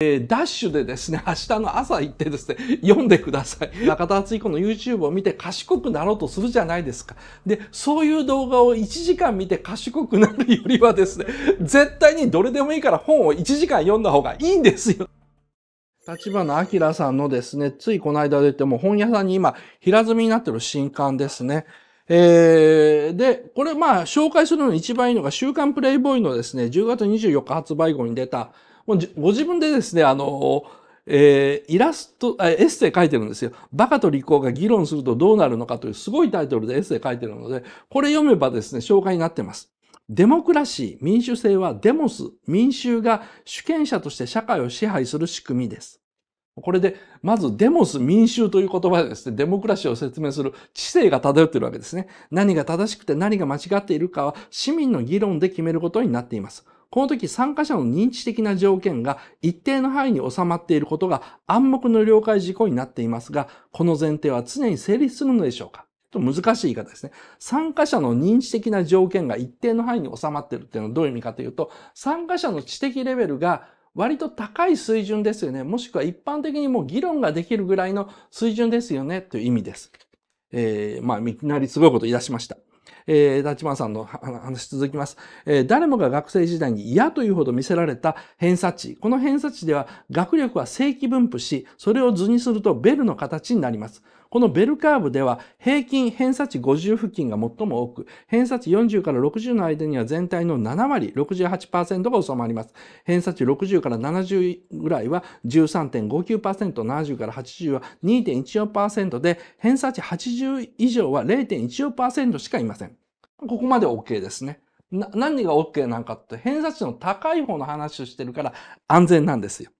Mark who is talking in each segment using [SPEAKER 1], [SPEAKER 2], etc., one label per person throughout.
[SPEAKER 1] えー、ダッシュでですね、明日の朝行ってですね、読んでください。中田敦彦の YouTube を見て賢くなろうとするじゃないですか。で、そういう動画を1時間見て賢くなるよりはですね、絶対にどれでもいいから本を1時間読んだ方がいいんですよ。立花明さんのですね、ついこの間出ても本屋さんに今、平積みになってる新刊ですね。えー、で、これまあ紹介するのに一番いいのが週刊プレイボーイのですね、10月24日発売後に出たもうご自分でですね、あの、えー、イラスト、エッセイ書いてるんですよ。バカと利口が議論するとどうなるのかというすごいタイトルでエッセイ書いてるので、これ読めばですね、紹介になってます。デモクラシー、民主制はデモス、民衆が主権者として社会を支配する仕組みです。これで、まずデモス、民衆という言葉でですね、デモクラシーを説明する知性が漂っているわけですね。何が正しくて何が間違っているかは市民の議論で決めることになっています。この時参加者の認知的な条件が一定の範囲に収まっていることが暗黙の了解事項になっていますが、この前提は常に成立するのでしょうかと難しい言い方ですね。参加者の認知的な条件が一定の範囲に収まっているっていうのはどういう意味かというと、参加者の知的レベルが割と高い水準ですよね。もしくは一般的にもう議論ができるぐらいの水準ですよね、という意味です。えー、まあ、いきなりすごいこと言い出しました。えー、立花さんの話続きます。えー、誰もが学生時代に嫌というほど見せられた偏差値。この偏差値では学力は正規分布し、それを図にするとベルの形になります。このベルカーブでは平均偏差値50付近が最も多く、偏差値40から60の間には全体の7割、68%が収まります。偏差値60から70ぐらいは13.59%、70から80は2.14%で、偏差値80以上は0.14%しかいません。ここまで OK ですね。な、何が OK なんかって、偏差値の高い方の話をしてるから安全なんですよ。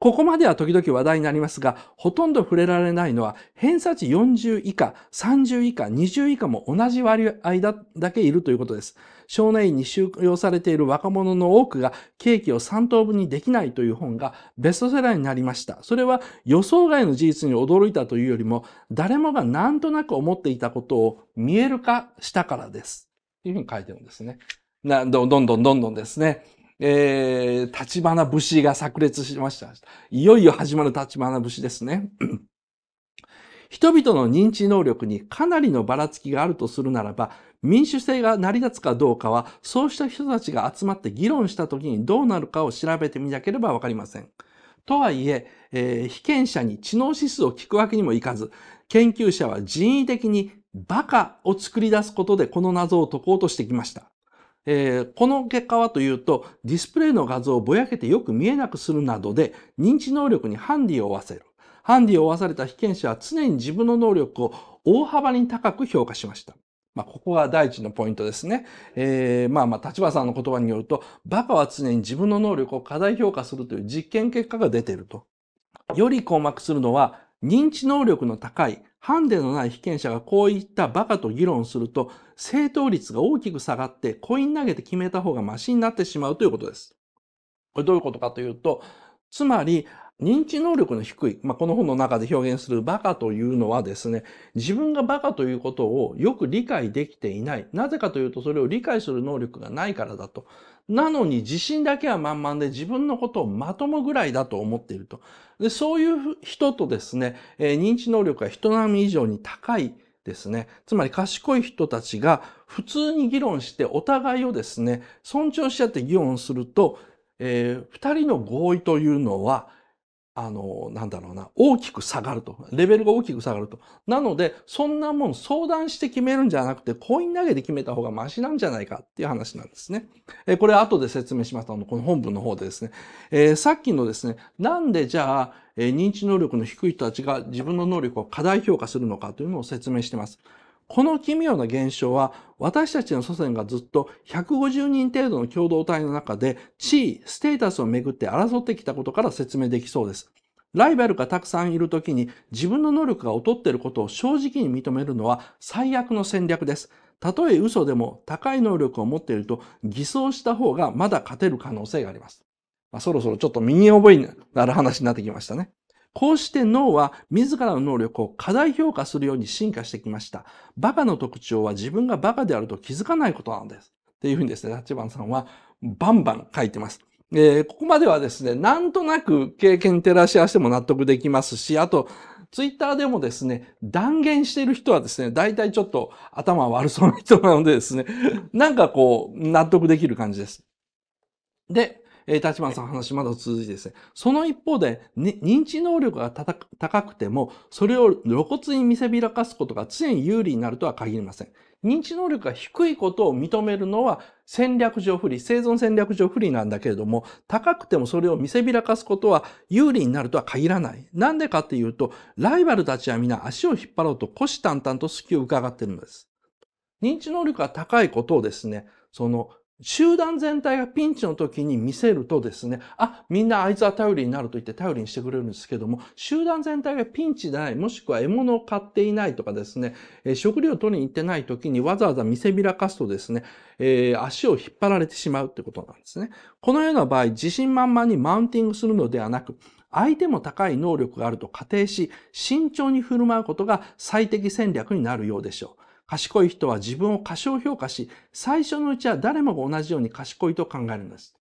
[SPEAKER 1] ここまでは時々話題になりますが、ほとんど触れられないのは、偏差値40以下、30以下、20以下も同じ割合だだけいるということです。少年院に収容されている若者の多くが、ケーキを3等分にできないという本がベストセラーになりました。それは予想外の事実に驚いたというよりも、誰もがなんとなく思っていたことを見える化したからです。というふうに書いてるんですね。どんどんどんどんですね。えー、立花節が炸裂しました。いよいよ始まる立花節ですね。人々の認知能力にかなりのばらつきがあるとするならば、民主制が成り立つかどうかは、そうした人たちが集まって議論した時にどうなるかを調べてみなければわかりません。とはいええー、被験者に知能指数を聞くわけにもいかず、研究者は人為的にバカを作り出すことでこの謎を解こうとしてきました。えー、この結果はというと、ディスプレイの画像をぼやけてよく見えなくするなどで、認知能力にハンディを負わせる。ハンディを負わされた被験者は常に自分の能力を大幅に高く評価しました。まあ、ここが第一のポイントですね。えー、まあまあ、立花さんの言葉によると、バカは常に自分の能力を過大評価するという実験結果が出ていると。より困惑するのは、認知能力の高いハンデのない被験者がこういったバカと議論すると、正答率が大きく下がって、コイン投げて決めた方がマシになってしまうということです。これどういうことかというと、つまり、認知能力の低い、まあ、この本の中で表現するバカというのはですね、自分がバカということをよく理解できていない。なぜかというとそれを理解する能力がないからだと。なのに自信だけは満々で自分のことをまともぐらいだと思っていると。でそういう人とですね、えー、認知能力が人並み以上に高いですね。つまり賢い人たちが普通に議論してお互いをですね、尊重し合って議論すると、えー、二人の合意というのは、あの、なんだろうな、大きく下がると。レベルが大きく下がると。なので、そんなもん相談して決めるんじゃなくて、コイン投げで決めた方がマシなんじゃないかっていう話なんですね。えこれ後で説明しましたの、この本文の方でですね。えー、さっきのですね、なんでじゃあ、え認知能力の低い人たちが自分の能力を過大評価するのかというのを説明してます。この奇妙な現象は私たちの祖先がずっと150人程度の共同体の中で地位、ステータスをめぐって争ってきたことから説明できそうです。ライバルがたくさんいる時に自分の能力が劣っていることを正直に認めるのは最悪の戦略です。たとえ嘘でも高い能力を持っていると偽装した方がまだ勝てる可能性があります。まあ、そろそろちょっと身に覚えになる話になってきましたね。こうして脳は自らの能力を過大評価するように進化してきました。バカの特徴は自分がバカであると気づかないことなんです。っていうふうにですね、立花さんはバンバン書いてます。えー、ここまではですね、なんとなく経験照らし合わせても納得できますし、あと、ツイッターでもですね、断言している人はですね、大体ちょっと頭悪そうな人なのでですね、なんかこう、納得できる感じです。で、えー、立花さんの話まだ続いてですね、その一方で、ね、認知能力が高くても、それを露骨に見せびらかすことが常に有利になるとは限りません。認知能力が低いことを認めるのは戦略上不利、生存戦略上不利なんだけれども、高くてもそれを見せびらかすことは有利になるとは限らない。なんでかっていうと、ライバルたちは皆足を引っ張ろうと虎視眈々と隙を伺っているのです。認知能力が高いことをですね、その集団全体がピンチの時に見せるとですね、あ、みんなあいつは頼りになると言って頼りにしてくれるんですけども、集団全体がピンチでない、もしくは獲物を買っていないとかですね、え食料を取りに行ってない時にわざわざ見せびらかすとですね、えー、足を引っ張られてしまうってことなんですね。このような場合、自信満々にマウンティングするのではなく、相手も高い能力があると仮定し、慎重に振る舞うことが最適戦略になるようでしょう。賢い人は自分を過小評価し、最初のうちは誰もが同じように賢いと考えるんです。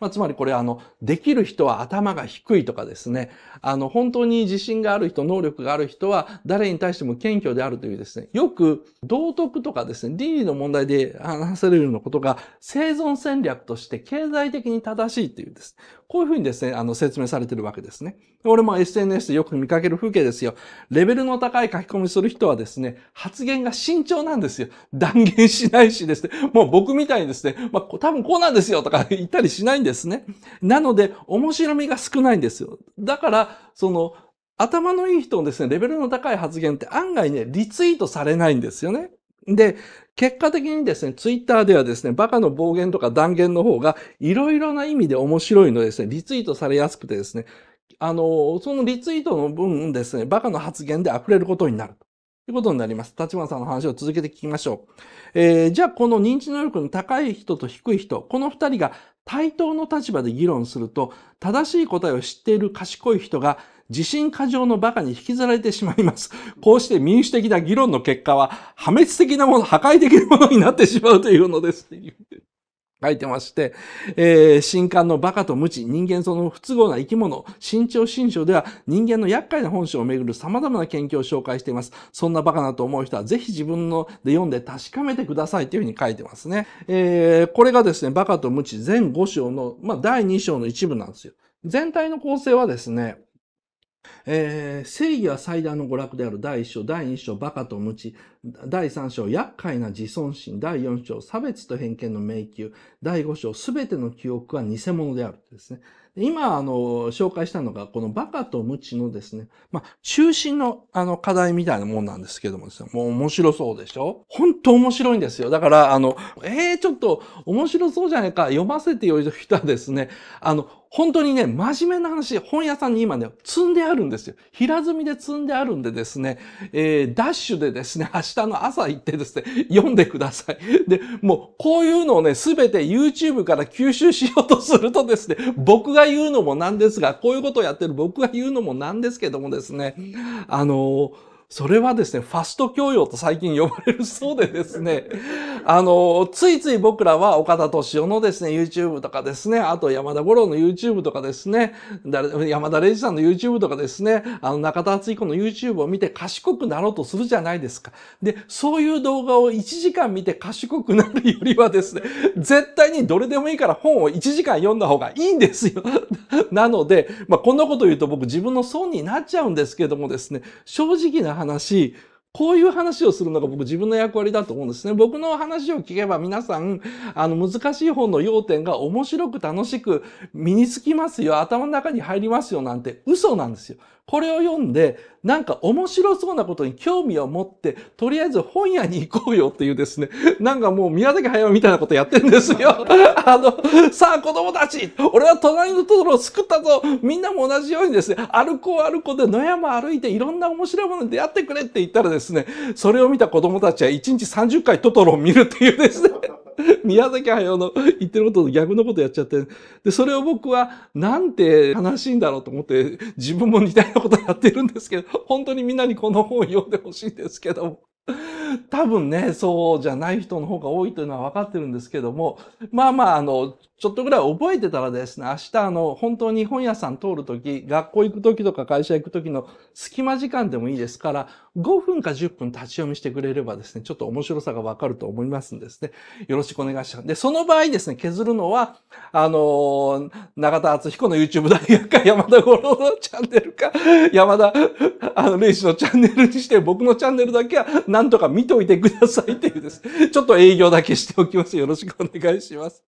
[SPEAKER 1] まあ、つまりこれあの、できる人は頭が低いとかですね、あの、本当に自信がある人、能力がある人は、誰に対しても謙虚であるというですね、よく道徳とかですね、倫理の問題で話せるようなことが、生存戦略として経済的に正しいというです、こういうふうにですね、あの、説明されてるわけですね。俺も SNS でよく見かける風景ですよ。レベルの高い書き込みする人はですね、発言が慎重なんですよ。断言しないしですね、もう僕みたいにですね、まあ、多分こうなんですよとか言ったりしないんですですね。なので、面白みが少ないんですよ。だから、その、頭のいい人のですね、レベルの高い発言って案外ね、リツイートされないんですよね。で、結果的にですね、ツイッターではですね、バカの暴言とか断言の方が、いろいろな意味で面白いのですね、リツイートされやすくてですね、あの、そのリツイートの分ですね、バカの発言で溢れることになる。ということになります。立花さんの話を続けて聞きましょう。えー、じゃあこの認知能力の高い人と低い人、この二人が対等の立場で議論すると、正しい答えを知っている賢い人が自信過剰の馬鹿に引きずられてしまいます。こうして民主的な議論の結果は破滅的なもの、破壊的なものになってしまうというのです。書いてまして、えー、新刊のバカと無知、人間その不都合な生き物、新潮新書では人間の厄介な本性をめぐる様々な研究を紹介しています。そんなバカなと思う人はぜひ自分ので読んで確かめてくださいというふうに書いてますね。えー、これがですね、バカと無知全5章の、まあ、第2章の一部なんですよ。全体の構成はですね、えー、正義は最大の娯楽である第1章、第2章、バカと無知、第3章、厄介な自尊心、第4章、差別と偏見の迷宮、第5章、すべての記憶は偽物であるですね。今、あの、紹介したのが、このバカと無知のですね、まあ、中心の、あの、課題みたいなもんなんですけどもですね、もう面白そうでしょ本当面白いんですよ。だから、あの、えー、ちょっと面白そうじゃないか、読ませてよい人はですね、あの、本当にね、真面目な話、本屋さんに今ね、積んであるんですですよ。平積みで積んであるんでですね、えー、ダッシュでですね、明日の朝行ってですね、読んでください。で、もう、こういうのをね、すべて YouTube から吸収しようとするとですね、僕が言うのもなんですが、こういうことをやってる僕が言うのもなんですけどもですね、あのーそれはですね、ファスト教養と最近呼ばれるそうでですね、あの、ついつい僕らは岡田敏夫のですね、YouTube とかですね、あと山田五郎の YouTube とかですね、山田礼二さんの YouTube とかですね、あの中田敦彦の YouTube を見て賢くなろうとするじゃないですか。で、そういう動画を1時間見て賢くなるよりはですね、絶対にどれでもいいから本を1時間読んだ方がいいんですよ。なので、まあ、こんなこと言うと僕自分の損になっちゃうんですけどもですね、正直な話、こういう話をするのが僕自分の役割だと思うんですね。僕の話を聞けば皆さん、あの難しい本の要点が面白く楽しく身につきますよ、頭の中に入りますよなんて嘘なんですよ。これを読んでなんか面白そうなことに興味を持って、とりあえず本屋に行こうよっていうですね、なんかもう宮崎駿みたいなことやってるんですよ。あの、さあ子供たち、俺は隣のトトロを救ったぞみんなも同じようにですね、歩こう歩こうで野山歩いていろんな面白いものに出会ってくれって言ったらですね、それを見た子供たちは1日30回トトロを見るっていうですね、宮崎駿の言ってることと逆のことやっちゃって、で、それを僕はなんて悲しいんだろうと思って、自分も似たようなことやってるんですけど、本当にみんなにこの本を読んでほしいんですけども。多分ね、そうじゃない人の方が多いというのは分かってるんですけども、まあまあ、あの、ちょっとぐらい覚えてたらですね、明日あの、本当に本屋さん通るとき、学校行くときとか会社行くときの隙間時間でもいいですから、5分か10分立ち読みしてくれればですね、ちょっと面白さがわかると思いますんですね。よろしくお願いします。で、その場合ですね、削るのは、あの長田敦彦の YouTube 大学か、山田五郎のチャンネルか、山田、あの、レイのチャンネルにして、僕のチャンネルだけはなんとか見ておいてくださいっていうですちょっと営業だけしておきます。よろしくお願いします。